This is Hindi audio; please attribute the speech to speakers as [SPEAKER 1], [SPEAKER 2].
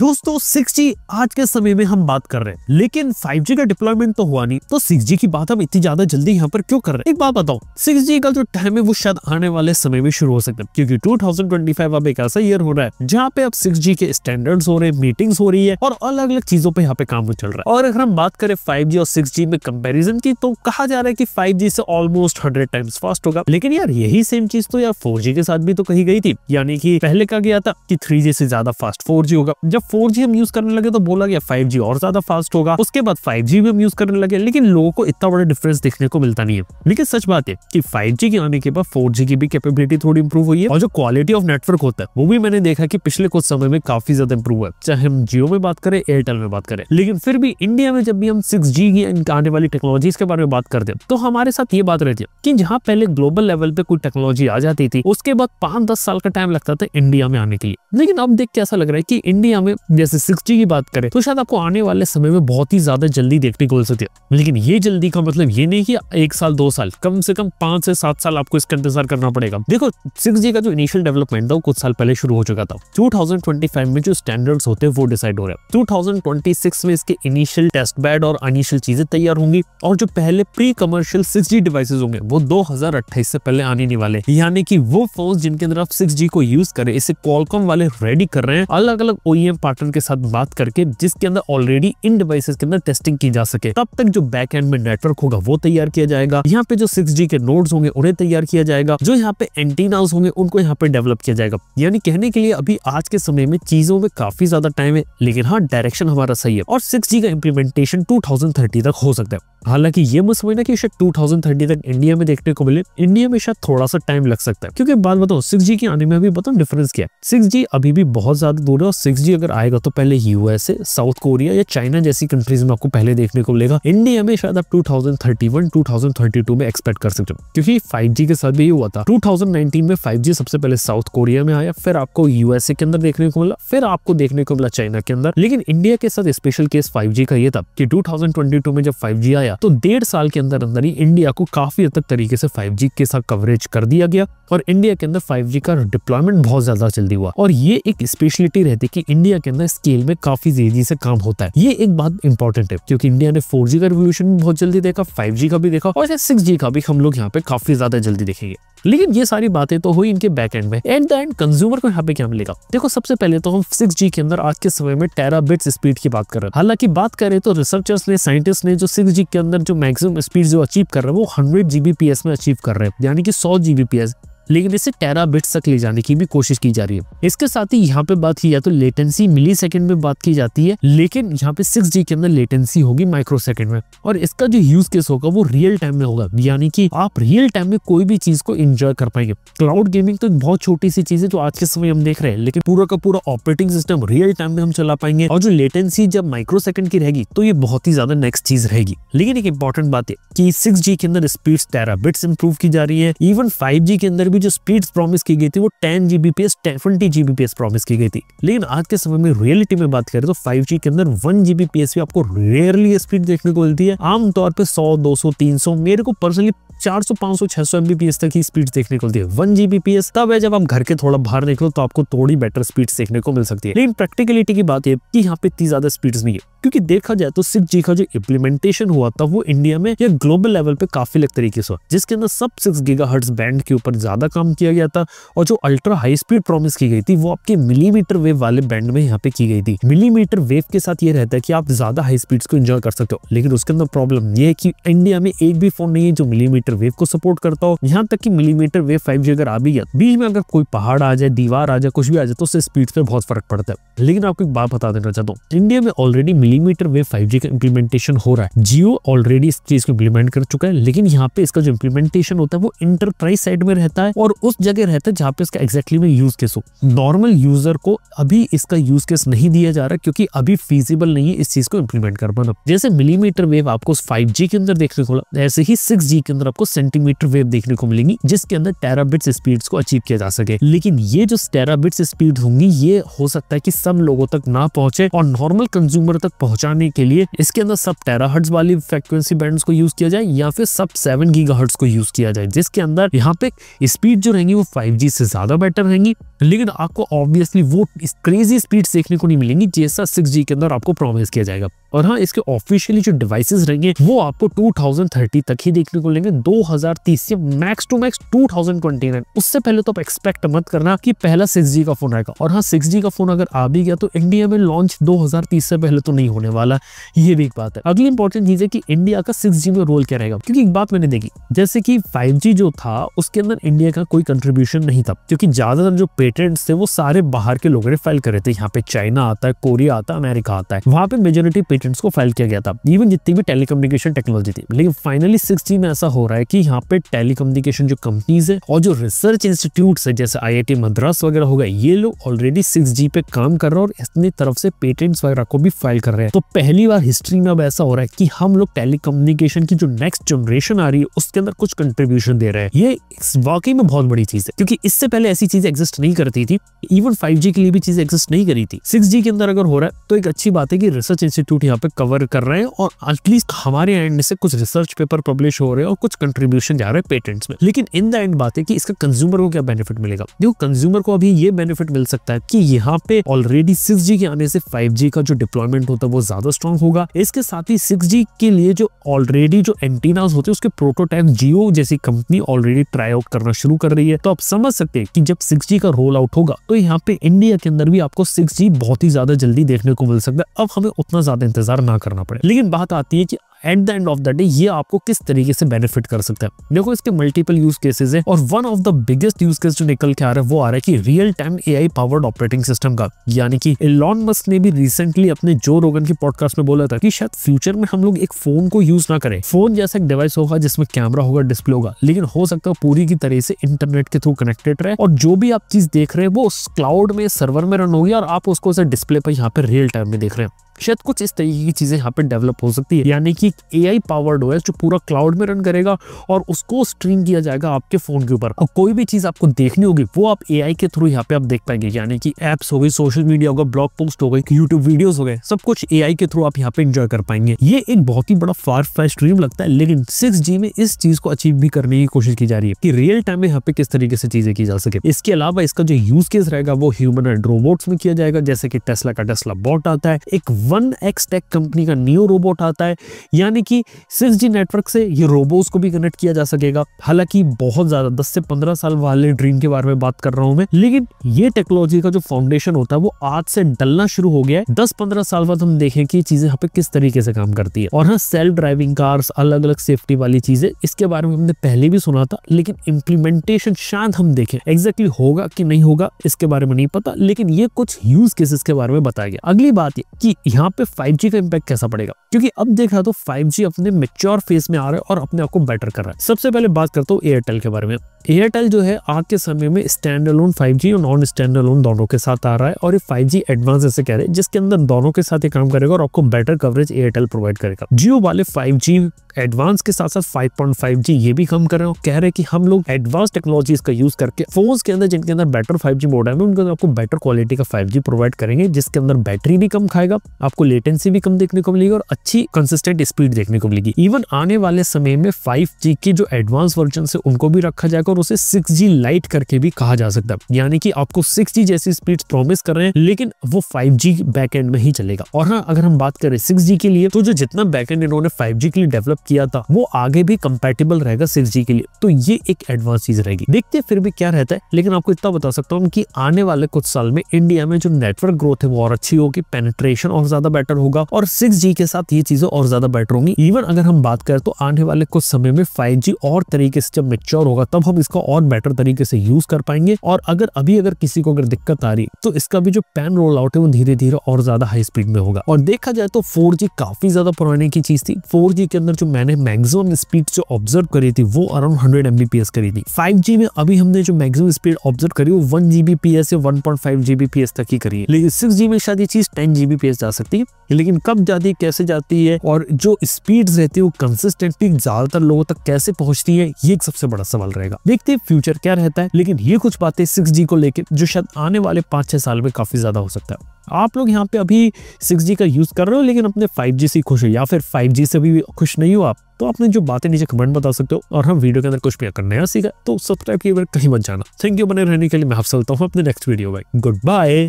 [SPEAKER 1] दोस्तों 6G आज के समय में हम बात कर रहे हैं लेकिन 5G का डिप्लॉयमेंट तो हुआ नहीं तो 6G की बात हम इतनी ज्यादा जल्दी यहाँ पर क्यों कर रहे हैं एक बात बताओ 6G का जो टाइम है वो शायद आने वाले समय में शुरू हो सकता है क्योंकि 2025 अब एक ऐसा ईयर हो रहा है जहाँ पे अब 6G के स्टैंडर्ड्स हो रहे हैं मीटिंग हो रही है और अलग अलग चीजों पर यहाँ पे काम चल रहा है और अगर हम बात करें फाइव और सिक्स में कम्पेरिजन की तो कहा जा रहा है की फाइव से ऑलमोस्ट हंड्रेड टाइम्स फास्ट होगा लेकिन यार यही सेम चीज तो यार फोर के साथ भी तो कही गई थी यानी की पहले कहा गया था की थ्री से ज्यादा फास्ट फोर होगा जब फोर हम यूज करने लगे तो बोला गया फाइव और ज्यादा फास्ट होगा उसके बाद फाइव भी हम यूज करने लगे लेकिन लोगों को इतना बड़ा डिफरेंस देखने को मिलता नहीं है लेकिन सच बात है कि जी के आने के बाद जी की भी कैपेबिलिटी थोड़ी इंप्रूव हुई है और जो क्वालिटी ऑफ नेटवर्क होता है वो भी मैंने देखा कि पिछले कुछ समय में काफी ज्यादा इंप्रूव है चाहे हम जियो में बात करें एयरटेल में बात करें लेकिन फिर भी इंडिया में जब भी हम सिक्स जी की आने वाली टेक्नोलॉजी के बारे में बात करते हैं तो हमारे साथ ये बात रहती है कि जहाँ पहले ग्लोबल लेवल पे कोई टेक्नोलॉजी आ जाती थी उसके बाद पांच दस साल का टाइम लगता था इंडिया में आने के लिए लेकिन अब देख के ऐसा लग रहा है कि इंडिया में जैसे जी की बात करें तो शायद आपको आने वाले समय में बहुत ही ज्यादा जल्दी देखने को मिल सकती है लेकिन ये जल्दी का मतलब ये नहीं कि एक साल दो साल कम से कम पांच से सात साल आपको इसका इंतजार करना पड़ेगा देखो सिक्स जी का जो इनिशियल डेवलपमेंट था वो कुछ साल पहले शुरू हो चुका था टू में जो स्टैंडर्ड्स होते हैं वो डिसाइड हो रहे टू थाउजेंड में इसके इनिशियल टेस्ट बैड और अनिशियल चीजें तैयार होंगी और जो पहले pre commercial six G devices होंगे वो दो से पहले आने नहीं वाले यानी कि वो फोन जिनके अंदर आप सिक्स को यूज करें इसे कॉलकॉम वाले रेडी कर रहे हैं अलग अलग ओ पार्टनर के साथ बात करके जिसके अंदर ऑलरेडी इन डिवाइसेस के अंदर टेस्टिंग की जा सके तब तक जो बैक एंड में नेटवर्क होगा वो तैयार किया जाएगा यहाँ पे जो सिक्स के नोड होंगे उन्हें तैयार किया जाएगा जो यहाँ पे एंटीनाउस होंगे उनको यहाँ पे डेवलप किया जाएगा यानी कहने के लिए अभी आज के समय में चीजों में काफी ज्यादा टाइम है लेकिन हाँ डायरेक्शन हमारा सही है और सिक्स का इम्प्लीमेंटेशन टू तक हो सकता है हालांकि ये मत समझना कि शायद 2030 तक इंडिया में देखने को मिले इंडिया में शायद थोड़ा सा टाइम लग सकता है क्योंकि बात बताओ 6G के आने में अभी बताओ डिफरेंस क्या है 6G अभी भी बहुत ज्यादा दूर है और 6G अगर आएगा तो पहले यूएसए साउथ कोरिया या चाइना जैसी कंट्रीज में आपको पहले देखने को मिलेगा इंडिया में शायद आप 2031 2032 में एक्सपेक्ट कर सकते हो क्योंकि 5G के साथ भी हुआ था 2019 में 5G सबसे पहले साउथ कोरिया में आया फिर आपको यूएसए के अंदर देखने को मिला फिर आपको देखने को मिला चाइना के अंदर लेकिन इंडिया के साथ स्पेशल केस फाइव का ये था कि 2022 में जब 5G आया तो डेढ़ साल के अंदर अंदर ही इंडिया को काफी हद तक तरीके से 5G के साथ कवरेज कर दिया गया और इंडिया के अंदर 5G का डिप्लॉयमेंट बहुत ज्यादा जल्दी हुआ और ये एक स्पेशलिटी रहती कि इंडिया के अंदर स्केल में काफी तेजी से काम होता है ये एक बात इंपॉर्टेंट है क्योंकि इंडिया ने फोर का रिवोल्यूशन बहुत जल्दी देखा फाइव का भी देखा और सिक्स का भी हम लोग यहाँ पे काफी ज्यादा जल्दी देखेंगे लेकिन ये सारी बातें तो हुई इनके बैक एंड में एंड द एंड कंज्यूमर को यहाँ पे क्या मिलेगा देखो सबसे पहले तो हम 6G के अंदर आज के समय में टेरा टेराबिट्स स्पीड की बात कर रहे हैं हालांकि बात करें तो रिसर्चर्स ने साइंटिस्ट ने जो 6G के अंदर जो मैक्सिमम स्पीड जो अचीव कर रहे हैं वो हंड्रेड जीबीपीएस में अचीव कर रहे हैं यानी कि सौ जीबीपीएस लेकिन इसे टेरा बिट्स तक ले जाने की भी कोशिश की जा रही है इसके साथ ही यहाँ पे बात की जाए तो लेटेंसी मिली सेकंड में बात की जाती है लेकिन यहाँ पे सिक्स जी के अंदर लेटेंसी होगी माइक्रो सेकंड में और इसका जो यूज केस होगा वो रियल टाइम में होगा यानी कि आप रियल टाइम में कोई भी चीज को इंजॉय कर पाएंगे क्लाउड गेमिंग तो बहुत छोटी सी चीज है जो आज के समय हम देख रहे हैं लेकिन पूरा का पूरा ऑपरेटिंग सिस्टम रियल टाइम में हम चला पाएंगे और जो लेटेंसी जब माइक्रो सेकंड की रहेगी तो ये बहुत ही ज्यादा नेक्स्ट चीज रहेगी लेकिन एक इंपॉर्टेंट बात है की सिक्स के अंदर स्पीड टेराबिट्स इंप्रूव की जा रही है इवन फाइव के अंदर भी की जो स्पीड प्रॉमिस की गई थी वो ten Gbps twenty Gbps promise की गई थी लेकिन आज के समय में रियलिटी में बात करें तो फाइव के अंदर वन जीबीपीएस भी आपको रेयरली स्पीड देखने को मिलती है आमतौर पर सौ दो सौ तीन सौ मेरे को पर्सनली 400, 500, 600 Mbps तक ही स्पीड देखने को मिलती है वन Gbps तब है जब आप घर के थोड़ा बाहर निकलो तो आपको थोड़ी बेटर स्पीड देखने को मिल सकती है लेकिन प्रैक्टिकलिटी की बात है कि यहाँ पे इतनी ज्यादा स्पीड्स नहीं है क्योंकि देखा जाए तो सिक्स जी का जो इम्प्लीमेंटेशन हुआ था वो इंडिया में या ग्लोबल लेवल पे काफी अलग तरीके से हुआ जिसके अंदर सब सिक्स गीगा बैंड के ऊपर ज्यादा ज़्यादा काम किया गया था और जो अल्ट्रा हाई स्पीड प्रॉमिस की गई थी वो आपके मिलीमीटर वेव वाले बैंड में यहाँ पे की गई थी मिलीमीटर वेव के साथ ये रहता है कि आप ज़्यादा हाई स्पीड्स को इंजॉय कर सकते हो लेकिन उसके अंदर प्रॉब्लम ये है कि इंडिया में एक भी फोन नहीं है जो मिलीमीटर वेव को सपोर्ट करता हो यहाँ तक कि मिलीमीटर वेव फाइव अगर आ भी गया बीच में अगर कोई पहाड़ आ जाए दीवार आ जाए कुछ भी आ जाए तो उससे स्पीड पर बहुत फर्क पड़ता है लेकिन आपको एक बात बता देना चाहता हूँ इंडिया में ऑलरेडी मिलीमीटर वेव फाइव का इम्प्लीमेंटेशन हो रहा है जियो ऑलरेडी इस चीज को इम्प्लीमेंट कर चुका है लेकिन यहाँ पे इसका जो इम्प्लीमेंटेशन होता है वो इंटरप्राइज साइड में रहता है और उस जगह रहता है जहाँ पे इसका एग्जैक्टली में यूज़ केस हो नॉर्मल यूज़र को अभी इसका यूज़ केस नहीं दिया जा रहा क्योंकि अभी फिजिबल नहीं है इस चीज़ को इम्प्लीमेंट कर पाना जैसे मिलीमीटर वेव आपको फाइव के अंदर देखने को मिला ऐसे ही सिक्स के अंदर आपको सेंटीमीटर वेव देखने को मिलेंगी जिसके अंदर टेराबिट स्पीड को अचीव किया जा सके लेकिन ये जो टेराबिट्स स्पीड होंगी ये हो सकता है की सब लोगों तक ना पहुंचे और नॉर्मल कंज्यूमर तक पहुंचाने के लिए इसके अंदर सब टेराहर्ट्स वाली फ्रिक्वेंसी बैंड्स को यूज किया जाए या फिर सब सेवन गीगाहर्ट्स को यूज किया जाए जिसके अंदर यहाँ पे स्पीड स्पीड जो रहेंगी वो 5G से ज़्यादा बेटर रहेंगी लेकिन आपको ऑब्वियसली वो क्रेजी स्पीड देखने को नहीं मिलेंगी जैसा 6G के अंदर आपको प्रॉमिस किया जाएगा और हाँ इसके ऑफिशियली जो डिवाइसेस रहेंगे वो आपको 2030 तक ही देखने को लेंगे 2030 से मैक्स टू मैक्स 2029 उससे पहले तो आप एक्सपेक्ट मत करना कि पहला सिक्स का फोन आएगा और हाँ सिक्स का फोन अगर आ भी गया तो इंडिया में लॉन्च दो से पहले तो नहीं होने वाला ये भी एक बात है अगली इंपॉर्टेंट चीज है कि इंडिया का 6G में रोल क्या रहेगा क्योंकि एक बात मैंने देखी जैसे कि 5G जो था उसके अंदर इंडिया का कोई कंट्रीब्यूशन नहीं था क्योंकि ज्यादातर जो पेटेंट्स थे वो सारे बाहर के लोगों ने फाइल करे थे यहाँ पे चाइना आता है कोरिया आता है अमेरिका आता है वहां पे मेजोरिटी पेटेंट पेटेंट्स को फाइल किया गया था इवन जितनी भी टेलीकम्युनिकेशन टेक्नोलॉजी थी लेकिन फाइनली सिक्स में ऐसा हो रहा है कि यहाँ पे टेलीकम्युनिकेशन जो कंपनीज है और जो रिसर्च इंस्टीट्यूट है जैसे आई मद्रास वगैरह होगा ये लोग ऑलरेडी सिक्स पे काम कर रहे हैं और इतनी तरफ से पेटेंट्स वगैरह को भी फाइल कर रहे हैं तो पहली बार हिस्ट्री में अब ऐसा हो रहा है कि हम लोग टेलीकम्युनिकेशन की जो नेक्स्ट जनरेशन आ रही है उसके अंदर कुछ कंट्रीब्यूशन दे रहे हैं ये वाकई में बहुत बड़ी चीज है क्योंकि इससे पहले ऐसी चीजें एग्जिस्ट नहीं करती थी इवन फाइव के लिए भी चीजें एग्जिस्ट नहीं करी थी सिक्स के अंदर अगर हो रहा है तो एक अच्छी बात है कि रिसर्च इंस्टीट्यूट यहाँ पे कवर कर रहे हैं और एटलीस्ट हमारे एंड से कुछ रिसर्च पेपर पब्लिश हो रहे हैं और कुछ कंट्रीब्यूशन जा रहे हैं पेटेंट्स में लेकिन इन द एंड बात है कि इसका कंज्यूमर को क्या बेनिफिट मिलेगा देखो कंज्यूमर को अभी ये बेनिफिट मिल सकता है कि यहाँ पे ऑलरेडी सिक्स के आने से फाइव का जो डिप्लॉयमेंट होता है वो ज्यादा स्ट्रॉन्ग होगा इसके साथ ही सिक्स के लिए जो ऑलरेडी जो एंटीनाज होते हैं उसके प्रोटोटाइप जियो जैसी कंपनी ऑलरेडी ट्राई आउट करना शुरू कर रही है तो आप समझ सकते हैं कि जब सिक्स का रोल आउट होगा तो यहाँ पे इंडिया के अंदर भी आपको सिक्स बहुत ही ज्यादा जल्दी देखने को मिल सकता है अब हमें उतना ज्यादा इंतजार ना करना पड़े लेकिन बात आती है कि at the end of the day ये आपको किस तरीके से बेनिफिट कर सकता है देखो इसके मल्टीपल यूज केसेस हैं और one of the biggest use case जो निकल के आ रहा है वो आ रहा है कि real time AI powered operating system का यानी कि एलॉन मस्क ने भी रिसेंटली अपने जो रोगन की पॉडकास्ट में बोला था कि शायद फ्यूचर में हम लोग एक फोन को यूज ना करें फोन जैसा एक डिवाइस होगा जिसमें कैमरा होगा डिस्प्ले होगा लेकिन हो सकता है पूरी की तरह से इंटरनेट के थ्रू कनेक्टेड रहे और जो भी आप चीज देख रहे हैं वो उस क्लाउड में सर्वर में रन होगी और आप उसको डिस्प्ले पर यहाँ पे रियल टाइम में देख रहे हैं शायद कुछ इस तरीके की चीज़ें यहाँ पे डेवलप हो सकती है यानी कि ए आई पावर्ड ओएस जो पूरा क्लाउड में रन करेगा और उसको स्ट्रीम किया जाएगा आपके फ़ोन के ऊपर और कोई भी चीज़ आपको देखनी होगी वो आप ए के थ्रू यहाँ पे आप देख पाएंगे यानी कि एप्स हो गई सोशल मीडिया होगा ब्लॉग पोस्ट हो गई यूट्यूब वीडियो हो गए सब कुछ ए के थ्रू आप यहाँ पे इंजॉय कर पाएंगे ये एक बहुत ही बड़ा फार फ्रेश स्ट्रीम लगता है लेकिन सिक्स में इस चीज़ को अचीव भी करने की कोशिश की जा रही है की रियल टाइम में यहाँ पे किस तरीके से चीज़ें की जा सके इसके अलावा इसका जो यूज केस रहेगा वो ह्यूमन एंड रोबोट्स में किया जाएगा जैसे कि टेस्ला का टेस्ला बॉट आता है एक वन एक्स टेक कंपनी का न्यू रोबोट आता है यानी कि सिक्स जी नेटवर्क से ये रोबोट्स को भी कनेक्ट किया जा सकेगा हालांकि बहुत ज़्यादा दस से पंद्रह साल वाले ड्रीम के बारे में बात कर रहा हूं मैं लेकिन ये टेक्नोलॉजी का जो फाउंडेशन होता है वो आज से डलना शुरू हो गया है दस पंद्रह साल बाद हम देखें कि चीज़ें यहाँ पे किस तरीके से काम करती है और हाँ सेल्फ ड्राइविंग कार्स अलग अलग सेफ्टी वाली चीज़ें इसके बारे में हमने पहले भी सुना था लेकिन इम्प्लीमेंटेशन शायद हम देखें एग्जैक्टली exactly होगा कि नहीं होगा इसके बारे में नहीं पता लेकिन ये कुछ यूज केसेस के बारे में बताया गया अगली बात ये कि यहाँ पे 5G का इम्पैक्ट कैसा पड़ेगा क्योंकि अब देखा तो 5G अपने मेच्योर फेज में आ रहा है और अपने आप को बेटर कर रहा है सबसे पहले बात करता हूँ एयरटेल के बारे में एयरटेल जो है आज के समय में स्टैंड अलोन फाइव और नॉन स्टैंड अलोन दोनों के साथ आ रहा है और ये फाइव जी एडवांस ऐसे कह रहे हैं जिसके अंदर दोनों के साथ ये काम करेगा और आपको बेटर कवरेज एयरटेल प्रोवाइड करेगा जियो वाले फाइव एडवांस के साथ साथ 5.5G ये भी कम कर रहे हो कह रहे हैं कि हम लोग एडवांस टेक्नोलॉजीज का यूज करके फोन के अंदर जिनके अंदर बेटर 5G मोड है उनके अंदर आपको बेटर क्वालिटी का 5G प्रोवाइड करेंगे जिसके अंदर बैटरी भी कम खाएगा आपको लेटेंसी भी कम देखने को मिलेगी और अच्छी कंसिस्टेंट स्पीड देखने को मिलेगी इवन आने वाले समय में फाइव की जो एडवांस वर्जन है उनको भी रखा जाएगा और उसे सिक्स लाइट करके भी कहा जा सकता है यानी कि आपको सिक्स जैसी स्पीड प्रोमिस कर रहे हैं लेकिन वो फाइव बैक एंड में ही चलेगा और हाँ अगर हम बात करें सिक्स के लिए तो जो जितना बैक एंड इन्होंने फाइव के लिए डेवलप किया था वो आगे भी कंपेटेबल रहेगा सिक्स के लिए तो ये एक एडवांस चीज रहेगी देखते फिर भी क्या रहता है लेकिन आपको इतना बता सकता हूँ कि आने वाले कुछ साल में इंडिया में जो नेटवर्क ग्रोथ है वो और अच्छी होगी पेनेट्रेशन और ज्यादा बेटर होगा और सिक्स के साथ ये चीजें और ज्यादा बेटर होंगी इवन अगर हम बात करें तो आने वाले कुछ समय में फाइव और तरीके से जब मेच्योर होगा तब हम इसका और बेटर तरीके से यूज कर पाएंगे और अगर अभी अगर किसी को अगर दिक्कत आ रही तो इसका भी जो पेन रोल आउट है वो धीरे धीरे और ज्यादा हाई स्पीड में होगा और देखा जाए तो 4G काफी ज्यादा पुराने की चीज थी 4G के अंदर जो मैंने मैक्सिमम स्पीड जो ऑब्जर्व करी थी वो अराउंड हंड्रेड एमबीपीएस करी थी 5G में अभी हमने जो मैक्सिमम स्पीड ऑब्जर्व करी वो वन जीबीपीएस या वन पॉइंट फाइव जीबीपीएस तक ही करी है लेकिन सिक्स में शायद ये चीज टेन जीबीपीएस जा सकती जाती है लेकिन कब जाती है कैसे जाती है और जो स्पीड रहती है वो कंसिस्टेंटली ज्यादातर लोगों तक कैसे पहुंचती है ये एक सबसे बड़ा सवाल रहेगा देखते हैं फ्यूचर क्या रहता है लेकिन ये कुछ बातें सिक्स जी को लेकर जो शायद आने वाले पांच छह साल में काफ़ी ज़्यादा हो सकता है आप लोग यहाँ पे अभी 6G का यूज़ कर रहे हो लेकिन अपने 5G से खुश हो या फिर 5G से भी खुश नहीं हो आप तो आपने जो बातें नीचे कमेंट बता सकते हो और हम वीडियो के अंदर कुछ भी अगर नया सीखा तो सब्सक्राइब किए कहीं मत जाना थैंक यू बने रहने के लिए मैं आप चलता हूँ अपने नेक्स्ट वीडियो में गुड बाय